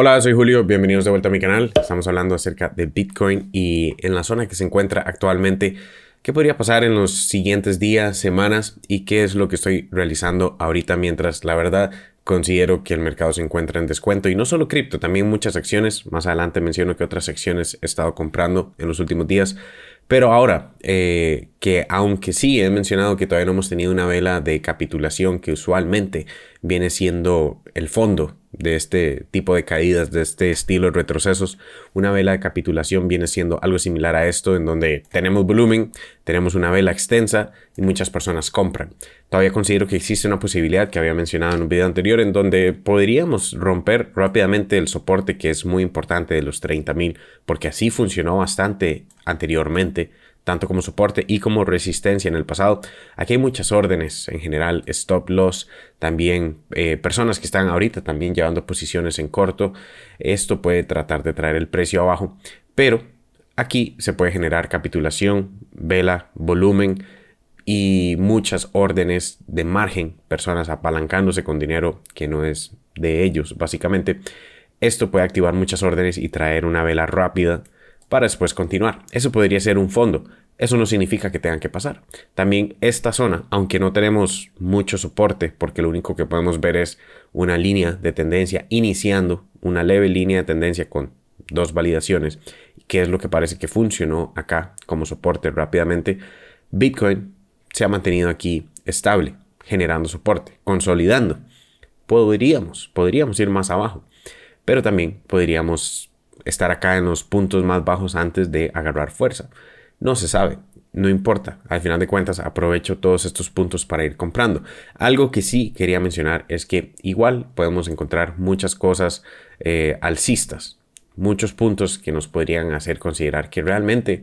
Hola, soy Julio, bienvenidos de vuelta a mi canal. Estamos hablando acerca de Bitcoin y en la zona que se encuentra actualmente, qué podría pasar en los siguientes días, semanas y qué es lo que estoy realizando ahorita mientras la verdad considero que el mercado se encuentra en descuento y no solo cripto, también muchas acciones. Más adelante menciono que otras acciones he estado comprando en los últimos días. Pero ahora, eh, que aunque sí he mencionado que todavía no hemos tenido una vela de capitulación que usualmente viene siendo el fondo de este tipo de caídas, de este estilo de retrocesos, una vela de capitulación viene siendo algo similar a esto, en donde tenemos blooming tenemos una vela extensa y muchas personas compran. Todavía considero que existe una posibilidad que había mencionado en un video anterior, en donde podríamos romper rápidamente el soporte que es muy importante de los 30.000, porque así funcionó bastante anteriormente tanto como soporte y como resistencia en el pasado. Aquí hay muchas órdenes en general, stop loss, también eh, personas que están ahorita también llevando posiciones en corto. Esto puede tratar de traer el precio abajo, pero aquí se puede generar capitulación, vela, volumen y muchas órdenes de margen, personas apalancándose con dinero que no es de ellos, básicamente. Esto puede activar muchas órdenes y traer una vela rápida para después continuar. Eso podría ser un fondo. Eso no significa que tengan que pasar. También esta zona, aunque no tenemos mucho soporte, porque lo único que podemos ver es una línea de tendencia iniciando, una leve línea de tendencia con dos validaciones, que es lo que parece que funcionó acá como soporte rápidamente, Bitcoin se ha mantenido aquí estable, generando soporte, consolidando. Podríamos, podríamos ir más abajo, pero también podríamos estar acá en los puntos más bajos antes de agarrar fuerza. No se sabe, no importa. Al final de cuentas, aprovecho todos estos puntos para ir comprando. Algo que sí quería mencionar es que igual podemos encontrar muchas cosas eh, alcistas, muchos puntos que nos podrían hacer considerar que realmente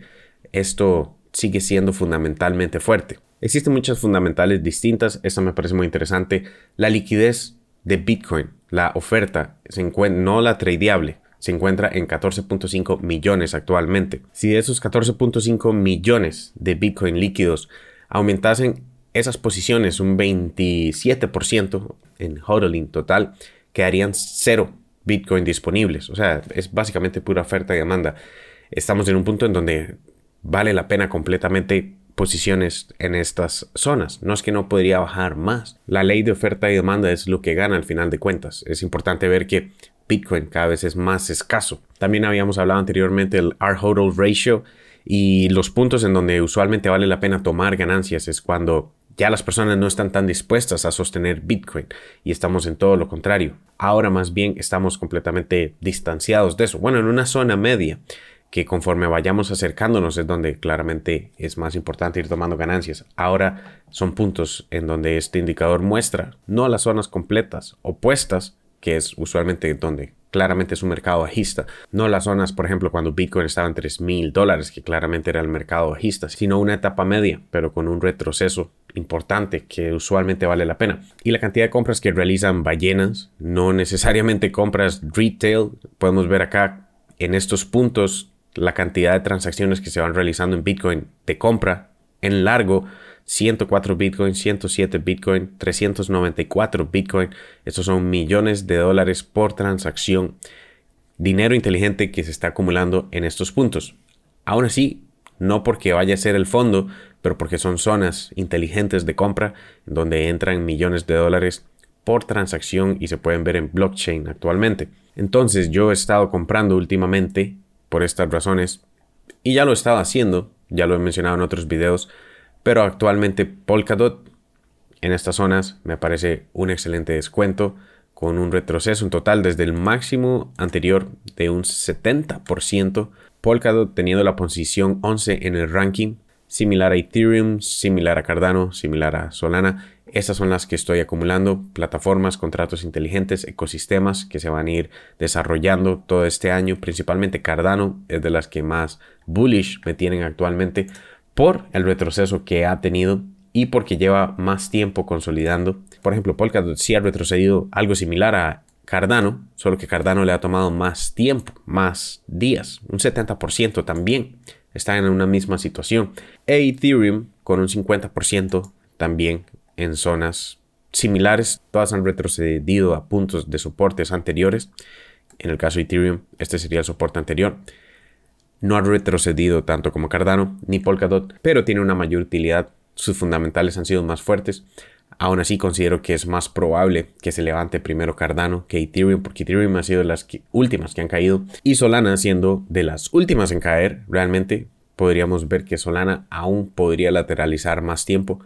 esto sigue siendo fundamentalmente fuerte. Existen muchas fundamentales distintas, esta me parece muy interesante. La liquidez de Bitcoin, la oferta, se encuentra, no la tradeable, se encuentra en 14.5 millones actualmente. Si de esos 14.5 millones de Bitcoin líquidos aumentasen esas posiciones un 27% en hodling total, quedarían cero Bitcoin disponibles. O sea, es básicamente pura oferta y demanda. Estamos en un punto en donde vale la pena completamente posiciones en estas zonas. No es que no podría bajar más. La ley de oferta y demanda es lo que gana al final de cuentas. Es importante ver que Bitcoin cada vez es más escaso. También habíamos hablado anteriormente del R-HODL ratio y los puntos en donde usualmente vale la pena tomar ganancias es cuando ya las personas no están tan dispuestas a sostener Bitcoin y estamos en todo lo contrario. Ahora más bien estamos completamente distanciados de eso. Bueno, en una zona media que conforme vayamos acercándonos es donde claramente es más importante ir tomando ganancias. Ahora son puntos en donde este indicador muestra, no las zonas completas opuestas que es usualmente donde claramente es un mercado bajista. No las zonas, por ejemplo, cuando Bitcoin estaba en 3 mil dólares, que claramente era el mercado bajista, sino una etapa media, pero con un retroceso importante que usualmente vale la pena. Y la cantidad de compras que realizan ballenas, no necesariamente compras retail, podemos ver acá en estos puntos la cantidad de transacciones que se van realizando en Bitcoin de compra en largo 104 Bitcoin, 107 Bitcoin, 394 Bitcoin. Estos son millones de dólares por transacción. Dinero inteligente que se está acumulando en estos puntos. Aún así, no porque vaya a ser el fondo, pero porque son zonas inteligentes de compra donde entran millones de dólares por transacción y se pueden ver en blockchain actualmente. Entonces yo he estado comprando últimamente por estas razones y ya lo he estado haciendo, ya lo he mencionado en otros videos, pero actualmente Polkadot en estas zonas me parece un excelente descuento con un retroceso un total desde el máximo anterior de un 70%. Polkadot teniendo la posición 11 en el ranking, similar a Ethereum, similar a Cardano, similar a Solana. Estas son las que estoy acumulando, plataformas, contratos inteligentes, ecosistemas que se van a ir desarrollando todo este año, principalmente Cardano es de las que más bullish me tienen actualmente por el retroceso que ha tenido y porque lleva más tiempo consolidando. Por ejemplo, Polkadot sí ha retrocedido algo similar a Cardano, solo que Cardano le ha tomado más tiempo, más días, un 70% también. Está en una misma situación. E Ethereum con un 50% también en zonas similares. Todas han retrocedido a puntos de soportes anteriores. En el caso de Ethereum, este sería el soporte anterior. No ha retrocedido tanto como Cardano ni Polkadot, pero tiene una mayor utilidad, sus fundamentales han sido más fuertes. Aún así considero que es más probable que se levante primero Cardano que Ethereum, porque Ethereum ha sido de las últimas que han caído y Solana siendo de las últimas en caer, realmente podríamos ver que Solana aún podría lateralizar más tiempo,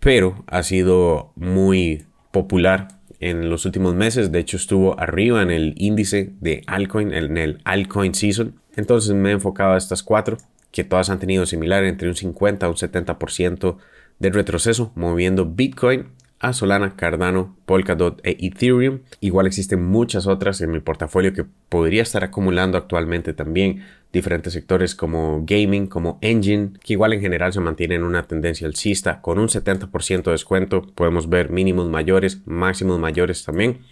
pero ha sido muy popular en los últimos meses. De hecho, estuvo arriba en el índice de Alcoin en el Alcoin season. Entonces me he enfocado a estas cuatro, que todas han tenido similar entre un 50 a un 70% de retroceso, moviendo Bitcoin a Solana, Cardano, Polkadot e Ethereum. Igual existen muchas otras en mi portafolio que podría estar acumulando actualmente también diferentes sectores como gaming, como engine, que igual en general se mantienen una tendencia alcista con un 70% de descuento. Podemos ver mínimos mayores, máximos mayores también.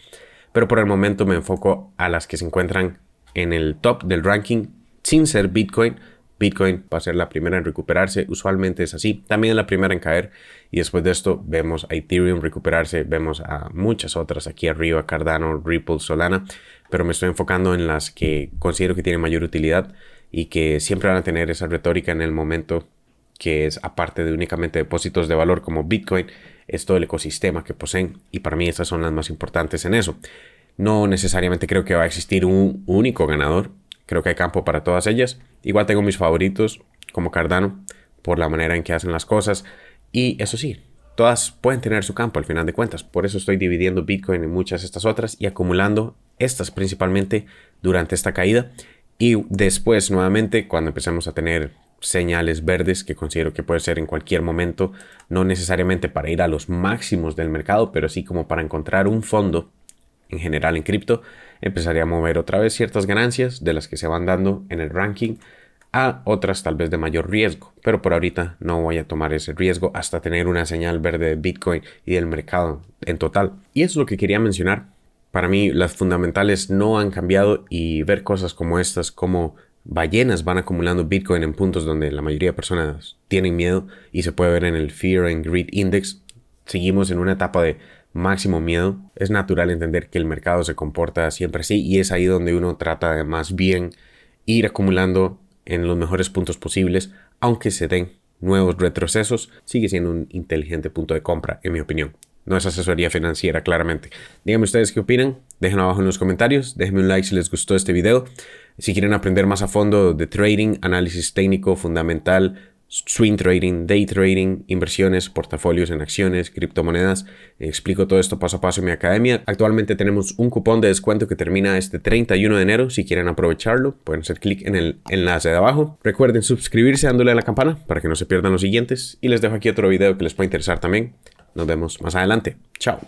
Pero por el momento me enfoco a las que se encuentran en el top del ranking sin ser Bitcoin, Bitcoin va a ser la primera en recuperarse, usualmente es así, también es la primera en caer y después de esto vemos a Ethereum recuperarse, vemos a muchas otras aquí arriba, Cardano, Ripple, Solana, pero me estoy enfocando en las que considero que tienen mayor utilidad y que siempre van a tener esa retórica en el momento que es aparte de únicamente depósitos de valor como Bitcoin, es todo el ecosistema que poseen y para mí esas son las más importantes en eso. No necesariamente creo que va a existir un único ganador, creo que hay campo para todas ellas. Igual tengo mis favoritos, como Cardano, por la manera en que hacen las cosas. Y eso sí, todas pueden tener su campo al final de cuentas. Por eso estoy dividiendo Bitcoin en muchas estas otras y acumulando estas principalmente durante esta caída. Y después, nuevamente, cuando empezamos a tener señales verdes que considero que puede ser en cualquier momento, no necesariamente para ir a los máximos del mercado, pero sí como para encontrar un fondo en general en cripto empezaría a mover otra vez ciertas ganancias de las que se van dando en el ranking a otras tal vez de mayor riesgo. Pero por ahorita no voy a tomar ese riesgo hasta tener una señal verde de Bitcoin y del mercado en total. Y eso es lo que quería mencionar. Para mí las fundamentales no han cambiado y ver cosas como estas, como ballenas van acumulando Bitcoin en puntos donde la mayoría de personas tienen miedo y se puede ver en el Fear and Greed Index. Seguimos en una etapa de máximo miedo. Es natural entender que el mercado se comporta siempre así y es ahí donde uno trata de más bien ir acumulando en los mejores puntos posibles, aunque se den nuevos retrocesos, sigue siendo un inteligente punto de compra, en mi opinión. No es asesoría financiera, claramente. Díganme ustedes qué opinan, déjenlo abajo en los comentarios, déjenme un like si les gustó este video. Si quieren aprender más a fondo de trading, análisis técnico fundamental, swing trading, day trading, inversiones, portafolios en acciones, criptomonedas. Explico todo esto paso a paso en mi academia. Actualmente tenemos un cupón de descuento que termina este 31 de enero. Si quieren aprovecharlo, pueden hacer clic en el enlace de abajo. Recuerden suscribirse dándole a la campana para que no se pierdan los siguientes. Y les dejo aquí otro video que les pueda interesar también. Nos vemos más adelante. Chao.